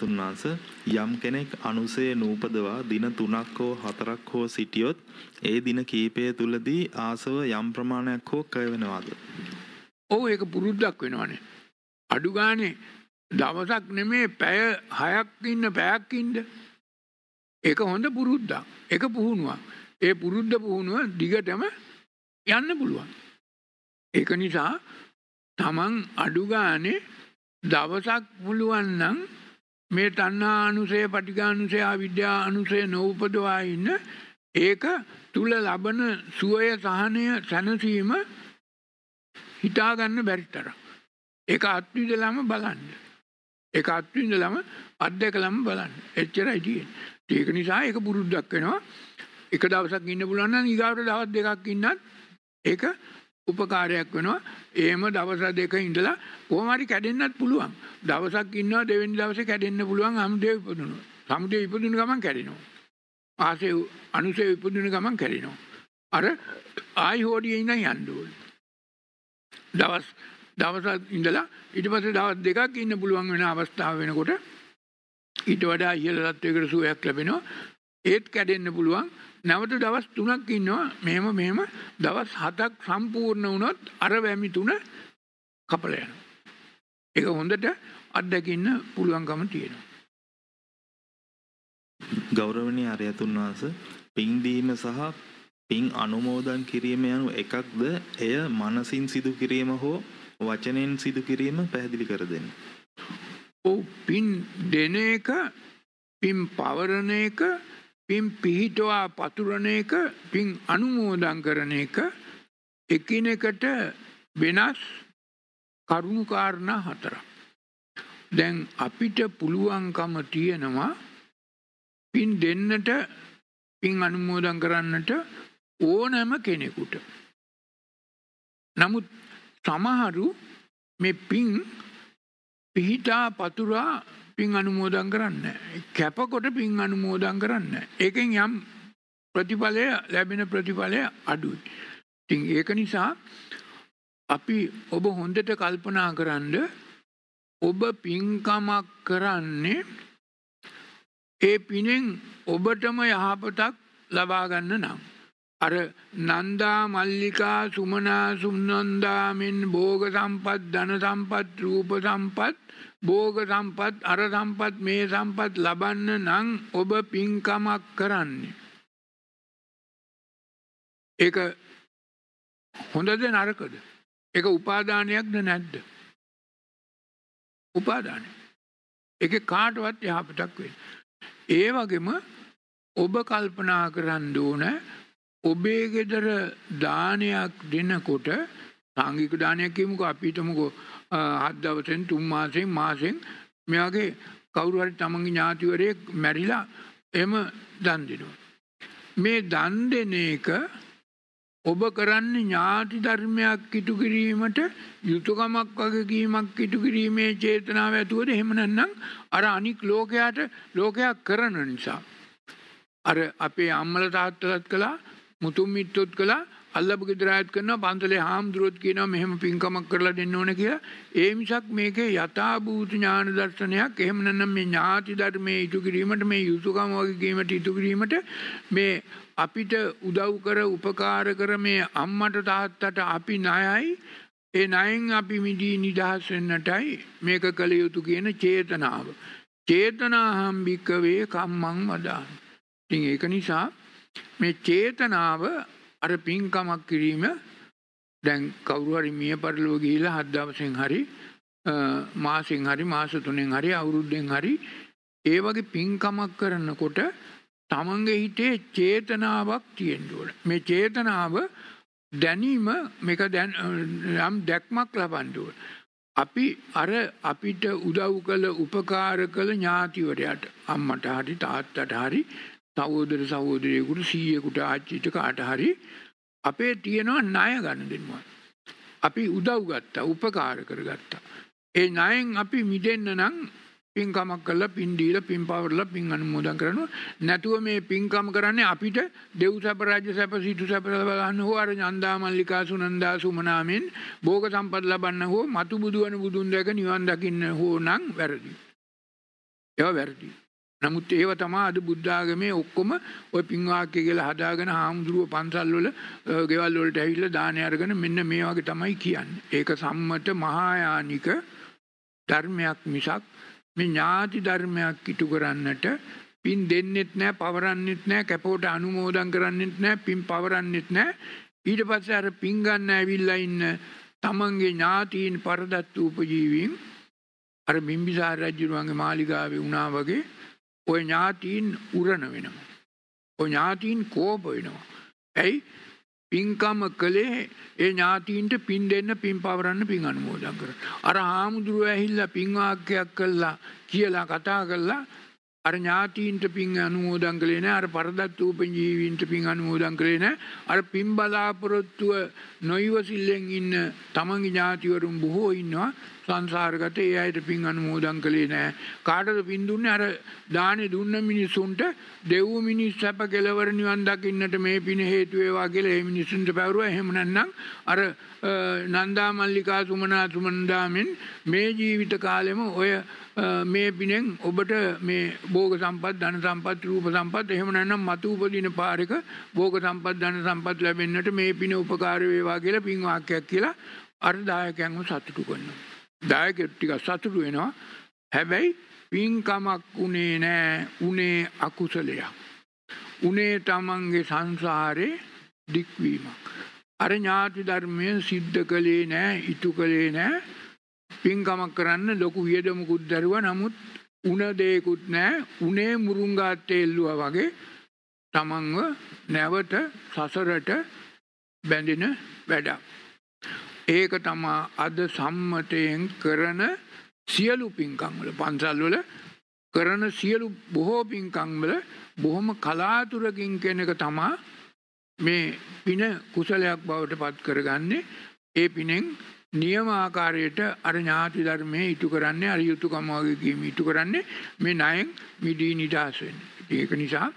භාග්‍යවතුන් වහන්සේ යම් කෙනෙක් අනුසය නූපදවා දින 3ක් හෝ 4ක් හෝ සිටියොත් ඒ දින කීපය තුලදී ආසව යම් ප්‍රමාණයක් හෝ කය වෙනවාද? ඔව් ඒක පුරුද්දක් වෙනවනේ. අඩු ගානේ දවසක් නෙමේ පැය 6ක් ඉන්න පැයක් ඉන්න. ඒක හොඳ පුරුද්දක්. ඒක පුහුණුවක්. ඒ පුරුද්ද පුහුණුව දිගටම යන්න පුළුවන්. ඒක නිසා තමන් අඩු ගානේ දවසක් පුළුවන් නම් මේ තණ්හා අනුසය පටිඝානුසය අවිද්‍යා අනුසය නොඋපදවා ඉන්න ඒක තුල ලබන සුවය සහනය සැනසීම හිතා ගන්න බැරි තරම්. ඒක අත්විඳලාම බලන්න. ඒක අත්විඳලාම අත්දැකලාම බලන්න. එච්චරයි තියෙන්නේ. ඒක නිසා ඒක පුරුද්දක් වෙනවා. එක දවසක් ඉන්න පුළුවන් නම් ඊගාවට දවස් දෙකක් ඉන්නත් ඒක උපකාරයක් වෙනවා ඒම දවස දෙක ඉඳලා කොහමරි කැඩෙන්න්නත් පුළුවන් දවසක් ඉන්නවා දෙවෙනි දවස කැඩෙන්න්න පුළුවන් අමුදේ ඉපදනු සමුදේ ඉපදුන ගමන් කැඩෙනවා ආසය අනුසය ඉපදුන ගමන් කැරෙනවා අර ආයි හෝඩිය ඉන්න යන්ඩුවල් දවස් දවසත් ඉඳලා ඉට පස දවස් දෙකක් ඉන්න පුළුවන් වෙන අවස්ථාව වෙනකොට ඊට වඩා ඉහල තත්වයකට සුවයක් ලැබෙනවා ඒත් කැඩෙන්න්න පුළුවන් නැවත දවස් තුනක් ඉන්නවා මෙහෙම මෙහෙම දවස් හතක් සම්පූර්ණ වුණොත් අර වැමි තුන කපල යනවා. ඒක හොඳට අත්දකින්න පුළුවන්කම තියෙනවා. ගෞරවනීය අරයතුන් වහන්සේ පින් දීම සහ පින් අනුමෝදන් කිරීම යනු එකක්ද එය මනසින් සිදු කිරීම හෝ වචනෙන් සිදු කිරීම පැහැදිලි කර දෙන්න. ඔව් පින් දෙන එක පින් පවරන එක පින් පිහිටවා පතුරණ එක පින් අනුමෝදන් කරන එක එකිනෙකට වෙනස් කරුණු කාරණා හතරක්. දැන් අපිට පුළුවන්කම තියෙනවා පින් දෙන්නට පින් අනුමෝදන් කරන්නට ඕනෑම කෙනෙකුට. නමුත් සමහරු මේ පින් පිහිටා පතුරා පින් අනුමෝදන් කරන්න. කැපකොට පින් අනුමෝදන් කරන්න. ඒකෙන් යම් ප්‍රතිඵලය ලැබෙන ප්‍රතිඵලය අඩුයි. ඉතින් ඒක නිසා අපි ඔබ හොඳට කල්පනා කරන්න ඔබ පින්කමක් කරන්නේ ඒ පිනෙන් ඔබටම යහපතක් ලබාගන්න නම්. අර නන්දා මල්ලිකා සුමනා සුන්නන්දාමෙන් භෝග සම්පත් ධන සම්පත් රූප සම්පත් භෝග සම්පත් අර සම්පත් මේ සම්පත් ලබන්න නම් ඔබ පින්කමක් කරන්නේ. ඒක හොඳද නරකද? ඒක උපාදානයක්ද නැද්ද? උපාදානය. ඒක කාටවත් යහපතක් වෙන්නේ. ඒ වගේම ඔබ කල්පනා කරන්න ඕනේ ඔබේ ගෙදර දානයක් දෙනකොට සංගික දානයක් කියමුකෝ අපි හිතමුකෝ හත් දවසෙන් තුන් මාසෙන් මාසෙන් මෙයාගේ කවුරු හරි තමන්ගේ ඥාතිවරයෙක් මැරිලා එහෙම දන් දෙනවා. මේ දන් දෙන එක ඔබ කරන්නේ ඥාති ධර්මයක් ඉටු කිරීමට යුතුයකමක් වගේ කීමක් ඉටු කිරීමේ චේතනාව ඇතුවද එහෙම නැත්නම් අර අනික් ලෝකයට ලෝකයක් කරන නිසා අර අපේ අම්මල තාත්තලත් කළා මුතුන් මිත්තොත් කළා අල්ලපු ගෙදරායත් කරනවා පන්සලේ හාමුදුරුවොත් කියනවා මෙහෙම පින්කමක් කරලා දෙන්න ඕන කියලා. ඒ මිසක් මේකේ යථාභූත ඥාන දර්ශනයක් එහෙම නැත්නම් මේ ඥාති ධර්මයේ ඉටු කිරීමට මේ යුතුයකම වගේ කීමට ඉටු කිරීමට මේ අපිට උදව් කර උපකාර කර මේ අම්මට තාත්තට අපි ණයයි ඒ ණයෙන් අපි මිදී නිදහස් වෙන්නටයි මේක කළ යුතු කියන චේතනාව. චේතනාහම් භික්කවේ කම්මං වදාමි. ඉතින් ඒක නිසා මේ චේතනාව අර පින්කමක් කිරීම දැන් කවුරු හරි මිය පරලෝ ගිහිලා හත් දවසෙන් හරි මාසෙන් හරි මාස තුනෙන් හරි අවුරුද්දෙන් හරි ඒ වගේ පින්කමක් කරනකොට තමන්ගේ හිතේ චේතනාවක් තියෙන්න ඕන. මේ චේතනාව දැනීම මේක දැන් යම් දැක්මක් ලබන්න ඕන. අපි අර අපිට උදව් කළ උපකාර කළ ඥාතිවරයාට අම්මට හරි තාත්තට හරි සහෝදර සහෝදරයකුට සීයකුට ආච්චිට කාට හරි අපේ තියෙනවා ණය ගන්න දෙන්නවා. අපි උදව් ගත්තා උපකාර කරගත්තා. ඒ ණයෙන් අපි මිදෙන්න නම් පින්කමක් කළා පින් දීලා පින් පවර්ලා පින් අනුමෝදන් කරනවා නැතුව මේ පින්කම කරන්නේ අපිට දෙව් සැප රාජ්‍ය සැප සීතු සැප ලබන්න හෝ අර නන්දා මල්ලිකා සුනන්දා සුමනාමෙන් භෝග සම්පත් ලබන්න හෝ මතු බුදුවන බුදුන් දැක නිවන් දකින්න හෝ නම් වැරදි. ඒවා වැරදි. නමුත් ඒව තමා අද බුද්ධාගමේ ඔක්කොම ඔය පින්වාක්‍ය කියලා හදාගෙන හාමුදුරුව පන්සල්වල ගෙවල් වලට ඇවිල්ලා දාන අරගෙන මෙන්න මේ වගේ තමයි කියන්නේ. ඒක සම්මත මහායානික ධර්මයක් මිසක් මේ ඥාති ධර්මයක් ඉටු කරන්නට පින් දෙන්නෙත් නෑ පවරන්නෙත් නෑ කැපෝට අනුමෝදන් කරන්නෙත් නෑ පින් පවරන්නෙත් නෑ ඊට පස්සේ අර පින් ගන්න ඇවිල්ලා ඉන්න තමන්ගේ ඥාතීන් පරදත්තු උපජීවීන් අර බිම්බිසාර රජුරුවන්ගේ මාලිගාවේ වුණා වගේ ඔය ඥාතීන් උරණ වෙනවා. ඔය ඥාතීන් කෝප වෙනවා. ඇයි පින්කම කළේ ඒ ඥාතීන්ට පින් දෙන්න පින් පවරන්න පින් අනුමෝදන් කර. අර හාමුදුරුව ඇහිල්ලා පින්වාක්‍යයක් කළා කියලා කතා කළා අර ඥාතීන්ට පින් අනුමෝදන් කළේ නෑ අර පරදත් උපන් ජීවීන්ට පින් අනුමෝදන් කළේ නෑ අර පින් බලාපොරොත්තුව නොයවසිල්ලෙන් ඉන්න තමන්ගේ ඥාතිවරුන් බොහෝ ඉන්නවා සංසාරගත ඒ අයට පින් අනුමෝදන් කළේ නෑ කාටද පින් දුන්නේ අර දානේ දුන්න මිනිසුන්ට දෙව් මිනිස් සැප කෙලවර නිවන් දකින්නට මේ පින හේතු වේවා කියලා ඒ මිනිසුන්ට පැවරුවා එහෙම නැත්නම් අර නන්දා මල්ලිකා සුමනා සුමන්දාමෙන් මේ ජීවිත කාලෙම ඔය මේ පිනෙන් ඔබට මේ භෝග සම්පත් ධන සම්පත් රූප සම්පත් එහෙම නැත්නම් මතු උපදින පාරක භෝග සම්පත් ධන සම්පත් ලැබෙන්නට මේ පින උපකාර වේවා කියලා පින් වාක්‍යයක් කියලා අර්ධායකයන්ව සතුටු කරනවා දායක ටික සතුටු වෙනවා. හැබැයි පින්කමක් උනේ නෑ උනේ අකුසලයක්. උනේ තමන්ගේ සංසාරේ දික්වීමක්. අර ඥාති ධර්මය සිද්ධ කළේ නෑ ඉටු කළේ නෑ පින්කමක් කරන්න ලොකු වියදමකුත් දරුවා නමුත් උන දෙයකුත් නෑ උනේ මුරුංගාත් එල්ලුවා වගේ තමන්ව නැවත සසරට බැඳෙන වැඩක්. ඒක තමා අද සම්මතයෙන් කරන සියලු පින්කංවල පන්සල්වල කරන සියලු බොහෝ පින්කංවල බොහොම කලාතුරකින් කෙනෙක තමා මේ පින කුසලයක් බවට පත් කරගන්නේ ඒ පිනෙන් නියම ආකාරයට අර ඥාති ධර්මය ඉටු කරන්නේ අර යුතුකමවගේ කීම ඉටු කරන්නේ මේ නයෙන් මිදී නිදහස් වෙන්න. ඒක නිසා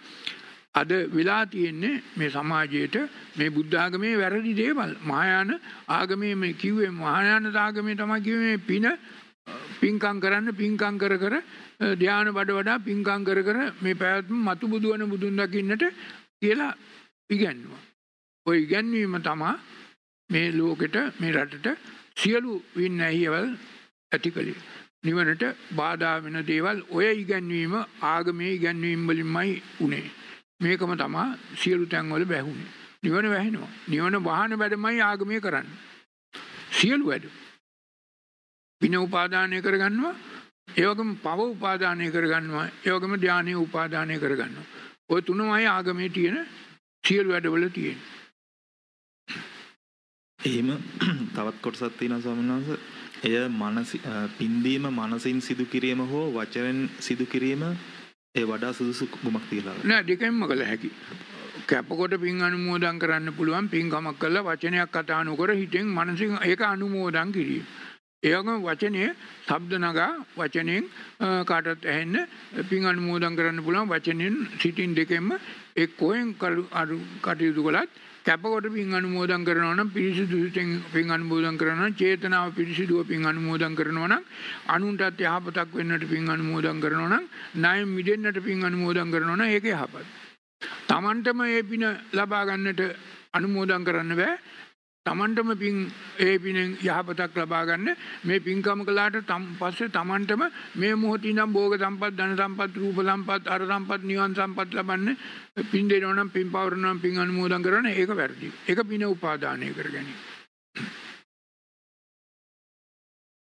අද වෙලා තියෙන්නේ මේ සමාජයට මේ බුද්ධාගමේ වැරදි දේවල් මහායාන ආගමේ මේ කිව්වේ මහායාන ආගමේ තමයි කිව්වේ මේ පින පින්කම් කරන්න පින්කම් කර කර ධානය වඩ වඩා පින්කම් කර කර මේ පැවැත්ම මතු බුදුවන බුදුන් දකින්නට කියලා ඉගැන්වුවා. ওই ඉගැන්වීම තමයි මේ ලෝකෙට මේ රටට සියලු වින්නැහිවල් ඇති කළේ. නිවනට බාධා වෙන දේවල් ඔය ඉගැන්වීම ආගමේ ඉගැන්වීම් වලින්මයි උනේ. මේකම තමා සියලු තැන්වල බැහුණේ. නිවන වැහෙනවා. නිවන වහන වැඩමයි ආගමය කරන්න. සියලු වැඩ. පින උපාදානය කරගන්නවා ඒවගම පව උපාදානය කරගන්නවා ඒවගම ධ්‍යානය උපාදානය කරගන්නවා. ඔය තුනමයි ආගමේ තියෙන සියලු වැඩවල තියෙන. එහෙම තවත් කොටසක් තියෙනවා ස්වාමීන් වහන්සේ. එය මනස පින්දීම මනසින් සිදු කිරීම හෝ වචනෙන් සිදු කිරීම ඒ වඩා සුදුසු ගුමක් තියලා නෑ දෙකෙන්ම කළ හැකි කැපකොට පින් අනුමෝදන් කරන්න පුළුවන් පින්කමක් කළා වචනයක් කතා නොකර හිතෙන් මනසින් ඒක අනුමෝදන් කිරීම. ඒකම වචනේ ශබ්ද නගා වචනෙන් කාටත් ඇහෙන්න පින් අනුමෝදන් කරන්න පුළුවන් වචනෙන් සිටින් දෙකෙන්ම එක්කෝයෙන් කටයුතු කළත් කැපකොට පින් අනුමෝදන් කරනවා නම් පිරිසිදු සිතෙන් පින් අනුමෝදන් කරනවා නම් චේතනාව පිරිසිදුව පින් අනුමෝදන් කරනවා නම් අනුන්ටත් යහපතක් වෙන්නට පින් අනුමෝදන් කරනවා නම් ණයෙන් මිදෙන්නට පින් අනුමෝදන් කරනවා නම් ඒක යහපත්. Tamanටම මේ පින ලබා ගන්නට අනුමෝදන් කරන්න බෑ තමන්ටම පින් ඒ පිනෙන් යහපතක් ලබා ගන්න මේ පින්කම කළාට තම් පස්සේ තමන්ටම මේ මොහොතේ ඉඳන් භෝග සම්පත් ධන සම්පත් රූප සම්පත් අර සම්පත් නිවන් සම්පත් ලබන්න පින් දෙනවා නම් පින් පවරනවා නම් පින් අනුමෝදන් කරනවා ඒක වැරදි. ඒක පින උපාදානය කරගන්නේ.